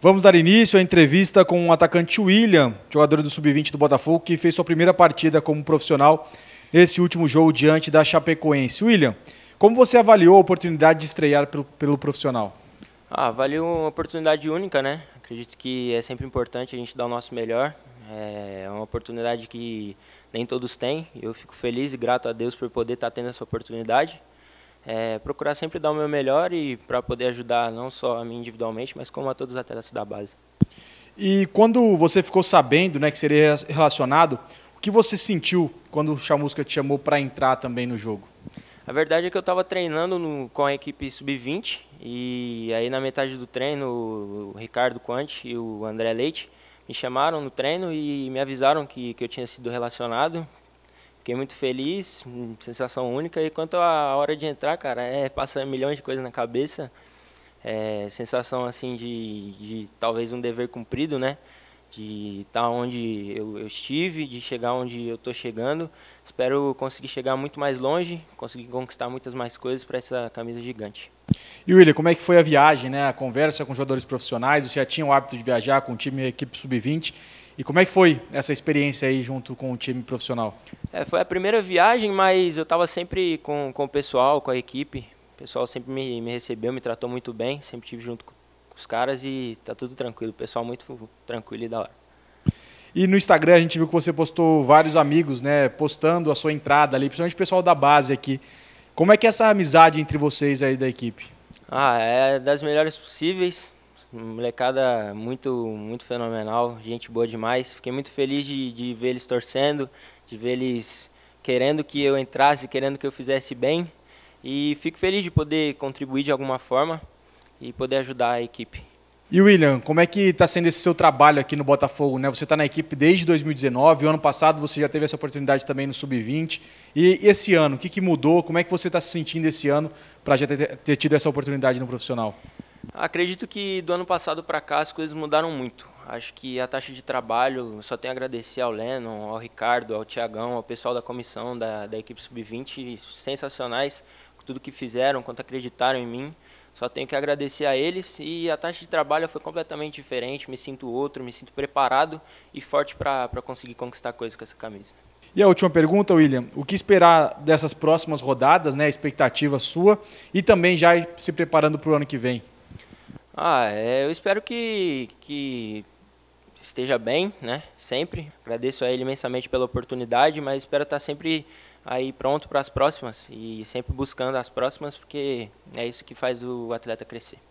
Vamos dar início à entrevista com o atacante William, jogador do Sub-20 do Botafogo, que fez sua primeira partida como profissional nesse último jogo diante da Chapecoense. William, como você avaliou a oportunidade de estrear pelo, pelo profissional? Ah, uma oportunidade única, né? Acredito que é sempre importante a gente dar o nosso melhor. É uma oportunidade que nem todos têm. Eu fico feliz e grato a Deus por poder estar tendo essa oportunidade é, procurar sempre dar o meu melhor e para poder ajudar não só a mim individualmente, mas como a todos os atletas da base. E quando você ficou sabendo né, que seria relacionado, o que você sentiu quando o Chamusca te chamou para entrar também no jogo? A verdade é que eu estava treinando no, com a equipe sub-20 e aí na metade do treino o Ricardo Quante e o André Leite me chamaram no treino e me avisaram que, que eu tinha sido relacionado Fiquei muito feliz, hum, sensação única. E quanto à hora de entrar, cara, é, passa milhões de coisas na cabeça. É, sensação assim de, de talvez um dever cumprido, né? de estar tá onde eu, eu, estive, de chegar onde eu estou chegando. Espero conseguir chegar muito mais longe, conseguir conquistar muitas mais coisas para essa camisa gigante. E William, como é que foi a viagem, né? a conversa com jogadores profissionais? Você já tinha o hábito de viajar com o time e equipe sub-20? E como é que foi essa experiência aí junto com o time profissional? É, foi a primeira viagem, mas eu estava sempre com, com o pessoal, com a equipe. O pessoal sempre me, me recebeu, me tratou muito bem, sempre tive junto com os caras e tá tudo tranquilo. O pessoal muito tranquilo e da hora. E no Instagram a gente viu que você postou vários amigos, né, postando a sua entrada ali, principalmente o pessoal da base aqui. Como é que é essa amizade entre vocês aí da equipe? Ah, é das melhores possíveis. Molecada muito, muito fenomenal, gente boa demais. Fiquei muito feliz de, de ver eles torcendo, de ver eles querendo que eu entrasse, querendo que eu fizesse bem. E fico feliz de poder contribuir de alguma forma e poder ajudar a equipe. E William, como é que está sendo esse seu trabalho aqui no Botafogo? Né? Você está na equipe desde 2019, o ano passado você já teve essa oportunidade também no Sub-20. E esse ano, o que, que mudou? Como é que você está se sentindo esse ano para já ter, ter tido essa oportunidade no profissional? Acredito que do ano passado para cá as coisas mudaram muito. Acho que a taxa de trabalho, só tenho a agradecer ao Lennon, ao Ricardo, ao Tiagão, ao pessoal da comissão, da, da equipe sub-20, sensacionais, com tudo que fizeram, quanto acreditaram em mim. Só tenho que agradecer a eles e a taxa de trabalho foi completamente diferente. Me sinto outro, me sinto preparado e forte para conseguir conquistar coisas com essa camisa. E a última pergunta, William, o que esperar dessas próximas rodadas, né, a expectativa sua e também já se preparando para o ano que vem? Ah, é, eu espero que, que esteja bem, né? Sempre. Agradeço a ele imensamente pela oportunidade, mas espero estar sempre aí pronto para as próximas e sempre buscando as próximas, porque é isso que faz o atleta crescer.